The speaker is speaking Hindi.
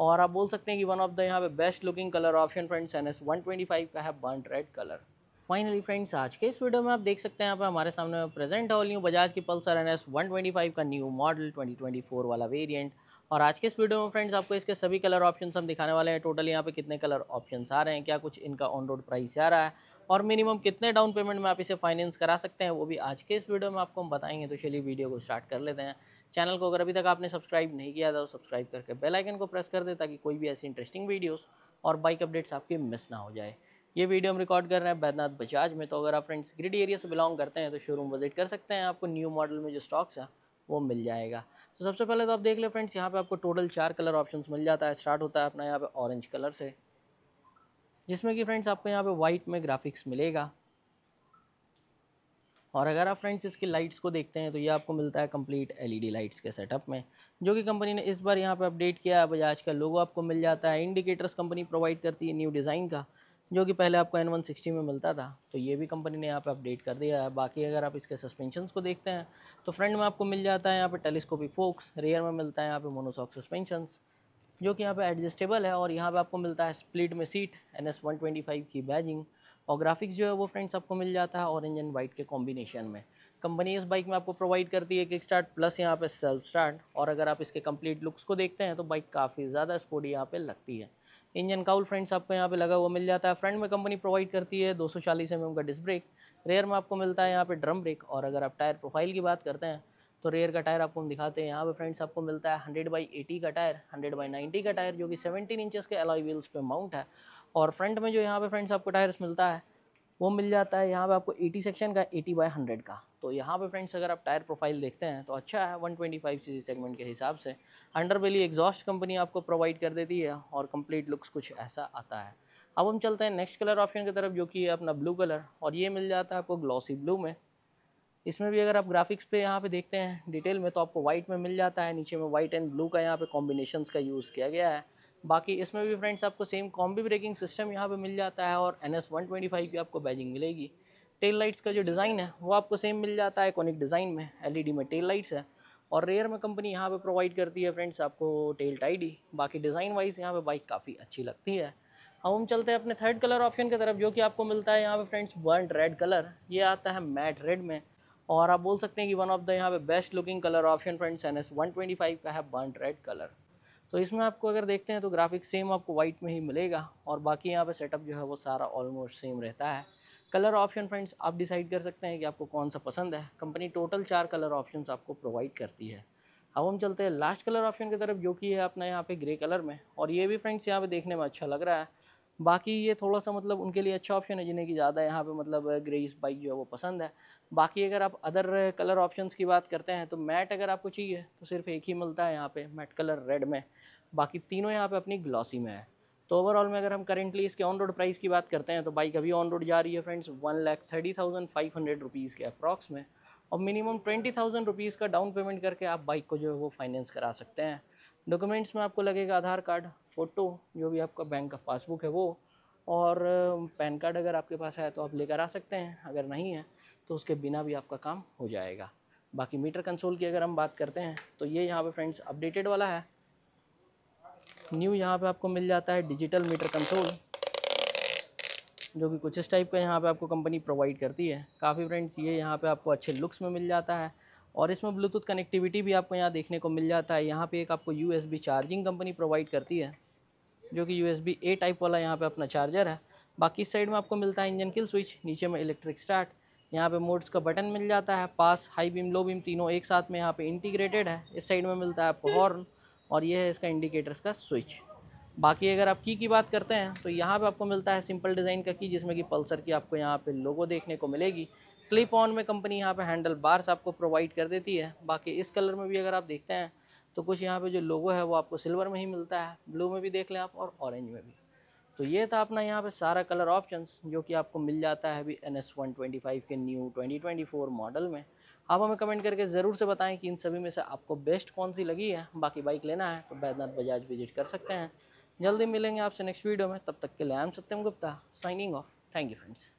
और आप बोल सकते हैं कि वन ऑफ द यहाँ पे best looking colour option friends N S one twenty five का है burn red colour finally friends आज के इस वीडियो में आप देख सकते हैं यहाँ पे हमारे सामने प्रेजेंट है ऑल न्यू बजाज की Pulsar N S one twenty five का new model twenty twenty four वाला वेरियंट और आज के इस वीडियो में फ्रेंड्स आपको इसके सभी कलर ऑप्शन हम दिखाने वाले हैं टोटल यहाँ पे कितने कलर ऑप्शन आ रहे हैं क्या कुछ इनका ऑन रोड प्राइस आ रहा है और मिनिमम कितने डाउन पेमेंट में आप इसे फाइनेंस करा सकते हैं वो भी आज के इस वीडियो में आपको हम बताएंगे तो चलिए वीडियो को स्टार्ट कर लेते हैं चैनल को अगर अभी तक आपने सब्सक्राइब नहीं किया तो सब्सक्राइब करके बेल आइकन को प्रेस कर दे ताकि कोई भी ऐसी इंटरेस्टिंग वीडियोस और बाइक अपडेट्स आपके मिस ना हो जाए ये वीडियो हम रिकॉर्ड कर रहे हैं बैदनाथ बजाज में तो अगर आप फ्रेंड्स ग्रिड एरिया से बिलोंग करते हैं तो शोरूम विजिट कर सकते हैं आपको न्यू मॉडल में जो स्टॉक्स है वो मिल जाएगा तो सबसे पहले तो आप देख लें फ्रेंड्स यहाँ पर आपको टोटल चार कलर ऑप्शन मिल जाता है स्टार्ट होता है अपना यहाँ पर ऑरेंज कलर से जिसमें कि फ्रेंड्स आपको यहाँ पर वाइट में ग्राफिक्स मिलेगा और अगर आप फ्रेंड्स इसकी लाइट्स को देखते हैं तो ये आपको मिलता है कंप्लीट एलईडी लाइट्स के सेटअप में जो कि कंपनी ने इस बार यहाँ पे अपडेट किया है बजाज का लोगो आपको मिल जाता है इंडिकेटर्स कंपनी प्रोवाइड करती है न्यू डिज़ाइन का जो कि पहले आपको एन वन सिक्सटी में मिलता था तो ये भी कंपनी ने यहाँ पर अपडेट कर दिया है बाकी अगर आप इसके सस्पेंशन को देखते हैं तो फ्रंट में आपको मिल जाता है यहाँ पर टेलीस्कोपिक फोक्स रेयर में मिलता है यहाँ पर मोनोसॉक सस्पेंशन जो कि यहाँ पे एडजस्टेबल है और यहाँ पे आपको मिलता है स्प्लिट में seat N S one twenty five की बैजिंग और ग्राफिक्स जो है वो फ्रेंड्स आपको मिल जाता है ऑरेंज एंड वाइट के कॉम्बिनेशन में कंपनी इस बाइक में आपको प्रोवाइड करती है किक स्टार्ट प्लस यहाँ पे सेल्फ स्टार्ट और अगर आप इसके कंप्लीट लुक्स को देखते हैं तो बाइक काफ़ी ज़्यादा स्पोर्टी यहाँ पे लगती है इंजन काउल फ्रेंड्स आपको यहाँ पे लगा हुआ मिल जाता है फ्रंट में कंपनी प्रोवाइड करती है 240 सौ एम का डिस्क ब्रेक रेयर में आपको मिलता है यहाँ पे ड्रम ब्रेक और अगर आप टायर प्रोफाइल की बात करते हैं तो रेयर का टायर आपको हम दिखाते हैं यहाँ पे फ्रेंड्स आपको मिलता है हंड्रेड बाई एटी का टायर हंड्रेड बाई नाइन्टी का टायर जो कि सेवनटीन इंचेस के अलॉय व्हील्स पे माउंट है और फ्रंट में जो यहाँ पे फ्रेंड्स आपको टायर्स मिलता है वो मिल जाता है यहाँ पे आपको 80 सेक्शन का 80 बाई 100 का तो यहाँ पे फ्रेंड्स अगर आप टायर प्रोफाइल देखते हैं तो अच्छा है सी सी सेगमेंट के हिसाब से अंडर बेली एग्जॉस्ट कंपनी आपको प्रोवाइड कर देती है और कंप्लीट लुक्स कुछ ऐसा आता है अब हम चलते हैं नेक्स्ट कलर ऑप्शन की तरफ जो कि अपना ब्लू कलर और ये मिल जाता है आपको ग्लॉसी ब्लू में इसमें भी अगर आप ग्राफिक्स पे यहाँ पे देखते हैं डिटेल में तो आपको वाइट में मिल जाता है नीचे में वाइट एंड ब्लू का यहाँ पे कॉम्बिनेशन का यूज़ किया गया है बाकी इसमें भी फ्रेंड्स आपको सेम कॉम्बी ब्रेकिंग सिस्टम यहाँ पे मिल जाता है और N S one twenty five की आपको बैजिंग मिलेगी टेल लाइट्स का जो डिज़ाइन है वो आपको सेम मिल जाता है कॉनिक डिज़ाइन में एल e में टेल लाइट्स है और रेयर में कंपनी यहाँ पर प्रोवाइड करती है फ्रेंड्स आपको टेल टाइड बाकी डिज़ाइन वाइज यहाँ पर बाइक काफ़ी अच्छी लगती है अब हम चलते हैं अपने थर्ड कलर ऑप्शन की तरफ जो कि आपको मिलता है यहाँ पे फ्रेंड्स बर्न रेड कलर ये आता है मैट रेड में और आप बोल सकते हैं कि वन ऑफ द यहाँ पे best looking colour option friends N S one twenty five का है बर्न रेड कलर तो इसमें आपको अगर देखते हैं तो ग्राफिक सेम आपको वाइट में ही मिलेगा और बाकी यहाँ पे सेटअप जो है वो सारा ऑलमोस्ट सेम रहता है कलर ऑप्शन फ्रेंड्स आप डिसाइड कर सकते हैं कि आपको कौन सा पसंद है कंपनी टोटल चार कलर ऑप्शन आपको प्रोवाइड करती है अब हम चलते हैं लास्ट कलर ऑप्शन की तरफ जो कि है अपना यहाँ पे ग्रे कलर में और ये भी फ्रेंड्स यहाँ पे देखने में अच्छा लग रहा है बाकी ये थोड़ा सा मतलब उनके लिए अच्छा ऑप्शन है जिन्हें कि ज़्यादा यहाँ पे मतलब ग्रेस बाइक जो है वो पसंद है बाकी अगर आप अदर कलर ऑप्शंस की बात करते हैं तो मैट अगर आपको चाहिए तो सिर्फ एक ही मिलता है यहाँ पे मैट कलर रेड में बाकी तीनों यहाँ पे अपनी ग्लॉसी में है तो ओवरऑल में अगर हम करेंटली इसके ऑन रोड प्राइस की बात करते हैं तो बाइक अभी ऑन रोड जा रही है friends one lakh thirty thousand five hundred rupees के अप्रॉक्स में और मिनिमम ट्वेंटी थाउजेंड रुपीज़ का डाउन पेमेंट करके आप बाइक को जो है वो फाइनेंस करा सकते हैं डॉक्यूमेंट्स में आपको लगेगा आधार कार्ड फ़ोटो जो भी आपका बैंक का पासबुक है वो और पैन कार्ड अगर आपके पास है तो आप लेकर आ सकते हैं अगर नहीं है तो उसके बिना भी आपका काम हो जाएगा बाकी मीटर कंसोल की अगर हम बात करते हैं तो ये यहाँ पे फ्रेंड्स अपडेटेड वाला है न्यू यहाँ पे आपको मिल जाता है डिजिटल मीटर कंसोल जो कि कुछ इस टाइप का यहाँ पे आपको कंपनी प्रोवाइड करती है काफ़ी फ्रेंड्स ये यहाँ पे आपको अच्छे लुक्स में मिल जाता है और इसमें ब्लूटूथ कनेक्टिविटी भी आपको यहाँ देखने को मिल जाता है यहाँ पे एक आपको यू चार्जिंग कंपनी प्रोवाइड करती है जो कि यू ए टाइप वाला यहाँ पे अपना चार्जर है बाकी इस साइड में आपको मिलता है इंजन किल स्विच नीचे में इलेक्ट्रिक स्टार्ट यहाँ पे मोड्स का बटन मिल जाता है pass high beam low beam तीनों एक साथ में यहाँ पर इंटीग्रेटेड है इस साइड में मिलता है आपको हॉर्न और यह है इसका इंडिकेटर्स का स्विच बाकी अगर आप की की बात करते हैं तो यहाँ पे आपको मिलता है सिंपल डिज़ाइन का की जिसमें कि पल्सर की आपको यहाँ पे लोगो देखने को मिलेगी क्लिप ऑन में कंपनी यहाँ पे हैंडल बार्स आपको प्रोवाइड कर देती है बाकी इस कलर में भी अगर आप देखते हैं तो कुछ यहाँ पे जो लोगो है वो आपको सिल्वर में ही मिलता है ब्लू में भी देख लें आप और ऑरेंज में भी तो ये था अपना यहाँ पे सारा कलर ऑप्शंस जो कि आपको मिल जाता है अभी N S one twenty five के new twenty twenty four model में आप हमें कमेंट करके ज़रूर से बताएं कि इन सभी में से आपको बेस्ट कौन सी लगी है बाकी बाइक लेना है तो बैद्यनाथ बजाज विजिट कर सकते हैं जल्दी मिलेंगे आपसे नेक्स्ट वीडियो में तब तक के लिए I'm am Satyam Gupta signing off thank you friends